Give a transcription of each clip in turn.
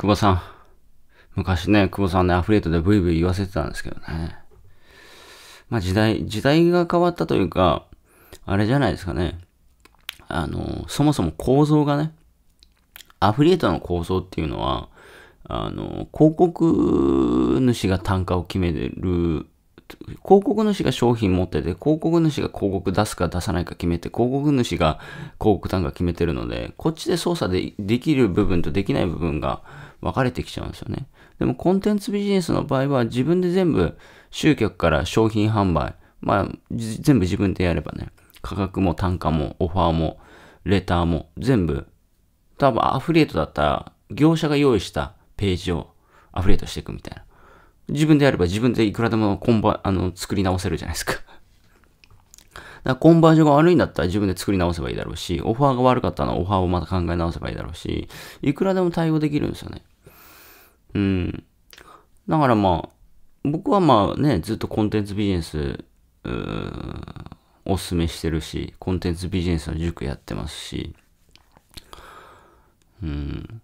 久保さん。昔ね、久保さんね、アフエートでブイブイ言わせてたんですけどね。まあ時代、時代が変わったというか、あれじゃないですかね。あの、そもそも構造がね、アフリエイトの構造っていうのは、あの、広告主が単価を決める、広告主が商品持ってて、広告主が広告出すか出さないか決めて、広告主が広告単価決めてるので、こっちで操作でできる部分とできない部分が、分かれてきちゃうんですよね。でもコンテンツビジネスの場合は自分で全部集客から商品販売、まあ全部自分でやればね、価格も単価もオファーもレターも全部、多分アフリエイトだったら業者が用意したページをアフリエイトしていくみたいな。自分でやれば自分でいくらでもコンバあの作り直せるじゃないですか。だコンバージョンが悪いんだったら自分で作り直せばいいだろうし、オファーが悪かったらオファーをまた考え直せばいいだろうし、いくらでも対応できるんですよね。うん。だからまあ、僕はまあね、ずっとコンテンツビジネス、おすすめしてるし、コンテンツビジネスの塾やってますし、うん。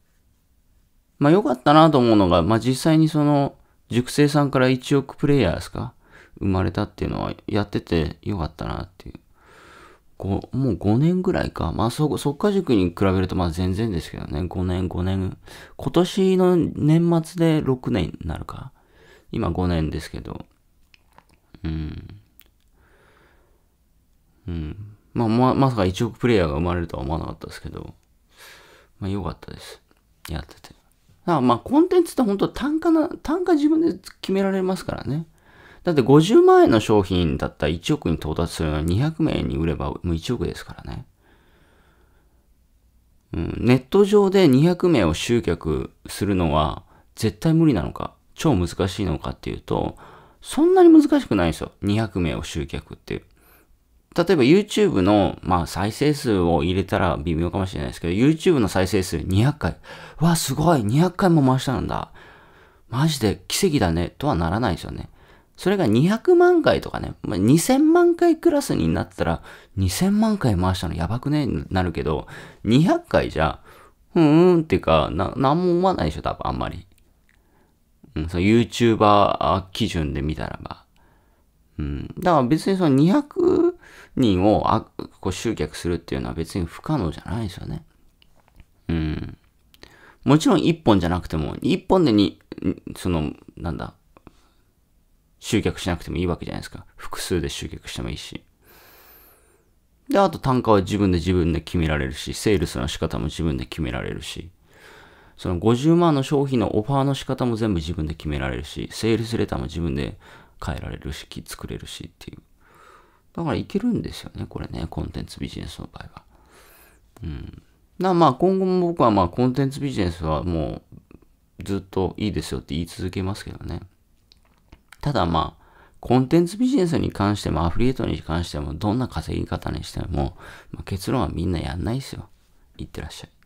まあ良かったなと思うのが、まあ実際にその、塾生さんから1億プレイヤーですか生まれたっていうのはやっててよかったなっていう。もう5年ぐらいか。まあ、そ、そっか塾に比べるとまあ全然ですけどね。5年、5年。今年の年末で6年になるか。今5年ですけど。うん。うん。まあ、ま、まさか1億プレイヤーが生まれるとは思わなかったですけど。まあ、良かったです。やってて。まあ、コンテンツって本当単価な、単価自分で決められますからね。だって50万円の商品だったら1億に到達するのは200名に売ればもう1億ですからね。うん、ネット上で200名を集客するのは絶対無理なのか、超難しいのかっていうと、そんなに難しくないんですよ。200名を集客っていう。例えば YouTube の、まあ、再生数を入れたら微妙かもしれないですけど、YouTube の再生数200回。わ、すごい !200 回も回したんだ。マジで奇跡だね。とはならないですよね。それが200万回とかね、まあ、2000万回クラスになったら、2000万回回したのやばくねなるけど、200回じゃ、うーんっていうか、な、なんも思わないでしょ、多分あんまり。うん、その YouTuber 基準で見たらば。うん。だから別にその200人をあこう集客するっていうのは別に不可能じゃないですよね。うん。もちろん1本じゃなくても、1本でに、その、なんだ、集客しなくてもいいわけじゃないですか。複数で集客してもいいし。で、あと単価は自分で自分で決められるし、セールスの仕方も自分で決められるし、その50万の商品のオファーの仕方も全部自分で決められるし、セールスレターも自分で変えられるし、作れるしっていう。だからいけるんですよね、これね、コンテンツビジネスの場合は。うん。な、まあ今後も僕はまあコンテンツビジネスはもうずっといいですよって言い続けますけどね。ただまあ、コンテンツビジネスに関しても、アフリエイトに関しても、どんな稼ぎ方にしても、ま結論はみんなやんないですよ。いってらっしゃい。